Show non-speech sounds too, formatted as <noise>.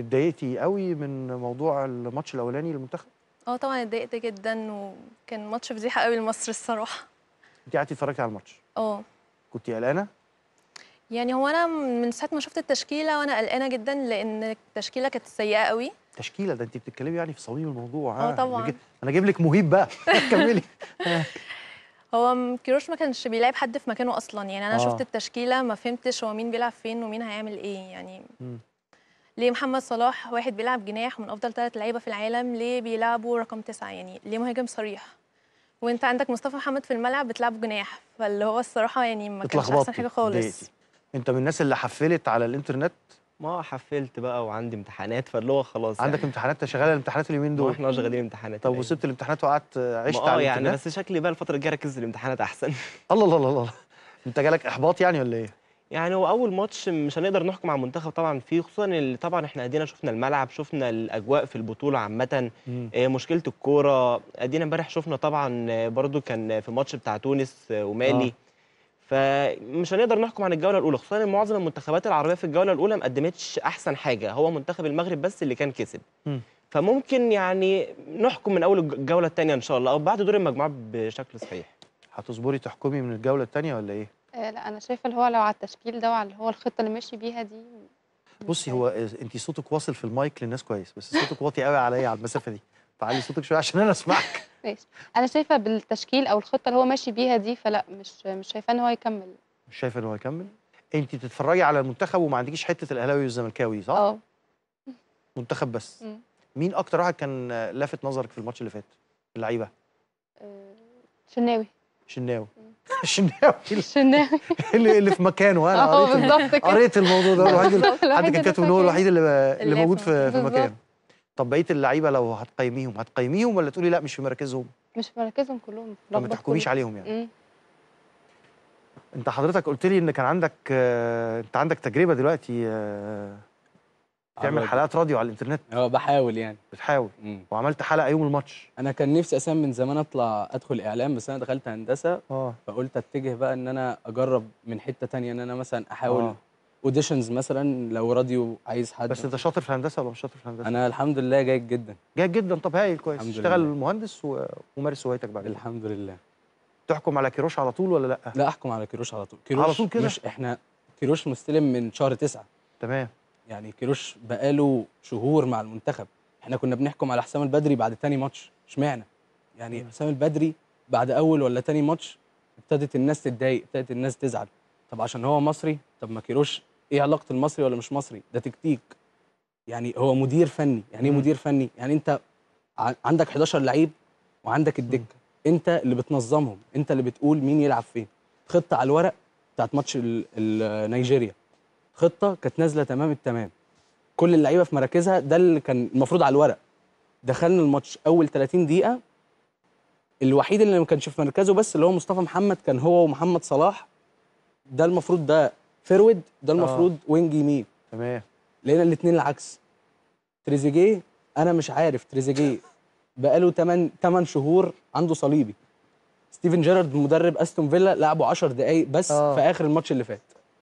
اتضايقتي قوي من موضوع الماتش الاولاني للمنتخب اه طبعا اتضايقت جدا وكان ماتش فضيحه قوي لمصر الصراحه انت قعدتي اتفرجتي على الماتش اه كنت قلقانه يعني هو انا من ساعه ما شفت التشكيله وانا قلقانه جدا لان التشكيله كانت سيئه قوي تشكيله ده انت بتتكلمي يعني في صميم الموضوع اه, آه، يعني طبعا انا اجيب لك مهيب بقى <laughs> كملي هو كيروش ما كانش بيلعب حد في مكانه اصلا يعني انا آه. شفت التشكيله ما فهمتش هو مين بيلعب فين ومين هيعمل ايه يعني م. ليه محمد صلاح واحد بيلعب جناح من افضل ثلاث لعيبه في العالم ليه بيلعبوا رقم تسعه يعني ليه مهاجم صريح وانت عندك مصطفى محمد في الملعب بتلعب جناح فاللي هو الصراحه يعني ما كانش احسن حاجه خالص دي. انت من الناس اللي حفلت على الانترنت ما حفلت بقى وعندي امتحانات فاللي هو خلاص يعني. عندك يعني. امتحانات انت شغال الامتحانات اليومين دول احنا شغالين امتحانات طب وسبت الامتحانات وقعدت عشت آه على الانترنت يعني بس شكلي بقى الفتره الجايه ركز الامتحانات احسن الله الله الله الله انت جالك احباط يعني ولا ايه يعني هو اول ماتش مش هنقدر نحكم على المنتخب طبعا فيه خصوصا ان طبعا احنا ادينا شفنا الملعب شفنا الاجواء في البطوله عامه آه، مشكله الكوره ادينا امبارح شفنا طبعا آه، برده كان في ماتش بتاع تونس آه، ومالي آه. فمش هنقدر نحكم عن الجوله الاولى خصوصا ان معظم المنتخبات العربيه في الجوله الاولى ما قدمتش احسن حاجه هو منتخب المغرب بس اللي كان كسب م. فممكن يعني نحكم من اول الجوله الثانيه ان شاء الله او بعد دور المجموعه بشكل صحيح هتصبري تحكمي من الجوله الثانيه ولا ايه آه لا انا شايفه اللي هو لو على التشكيل ده وعلى اللي هو الخطه اللي ماشي بيها دي بصي هو انت صوتك واصل في المايك للناس كويس بس صوتك واطي قوي عليا على المسافه دي تعالي صوتك شويه عشان انا اسمعك <laughs> ماشي انا شايفه بالتشكيل او الخطه اللي هو ماشي بيها دي فلا مش مش شايفاه ان هو يكمل مش شايفه ان هو يكمل انت بتتفرجي على المنتخب وما عندكيش حته الاهلاوي والزملكاوي صح اه منتخب بس م. مين اكتر واحد كان لافت نظرك في الماتش اللي فات اللعيبه آه، شناوي شناوي الشناوي الشناوي اللي في مكانه انا <laughs> أه، قريت بالظبط كده قريت الموضوع ده الوحيد حد كان كاتب ان هو الوحيد اللي اللي موجود في, في مكانه طب بقيه اللعيبه لو هتقيميهم هتقيميهم ولا تقولي لا مش في مراكزهم؟ مش في مراكزهم كلهم ما تحكميش عليهم يعني انت حضرتك قلت لي ان كان عندك آه، انت عندك تجربه دلوقتي آه، تعمل حلقات راديو على الانترنت اه بحاول يعني بتحاول مم. وعملت حلقه يوم الماتش انا كان نفسي اسام من زمان اطلع ادخل اعلام بس انا دخلت هندسه اه فقلت اتجه بقى ان انا اجرب من حته تانية ان انا مثلا احاول آه. اوديشنز مثلا لو راديو عايز حد بس انت شاطر في الهندسه ولا مش شاطر في الهندسه؟ انا الحمد لله جيد جدا جيد جدا طب هايل كويس اشتغل مهندس ومارس هوايتك بعد الحمد لله تحكم على كيروش على طول ولا لا؟ لا احكم على كيروش على طول كيروش على طول كده مش احنا كيروش مستلم من شهر تسعة تمام يعني كيروش بقاله شهور مع المنتخب احنا كنا بنحكم على حسام البدري بعد تاني ماتش اشمعنى يعني حسام البدري بعد اول ولا تاني ماتش ابتدت الناس تتضايق ابتدت الناس تزعل طب عشان هو مصري طب ما كيروش ايه علاقه المصري ولا مش مصري ده تكتيك يعني هو مدير فني يعني ايه مدير فني يعني انت عندك 11 لعيب وعندك الدكه انت اللي بتنظمهم انت اللي بتقول مين يلعب فين خطه على الورق بتاعت ماتش نيجيريا خطه كانت نازله تمام التمام كل اللعيبه في مراكزها ده اللي كان المفروض على الورق دخلنا الماتش اول 30 دقيقه الوحيد اللي ما كانش في مركزه بس اللي هو مصطفى محمد كان هو ومحمد صلاح ده المفروض ده فرويد ده المفروض آه. وينج يمين تمام لقينا الاثنين العكس تريزيجيه انا مش عارف تريزيجيه بقاله 8 8 شهور عنده صليبي ستيفن جيرارد مدرب استون فيلا لعبه 10 دقايق بس آه. في اخر الماتش اللي فات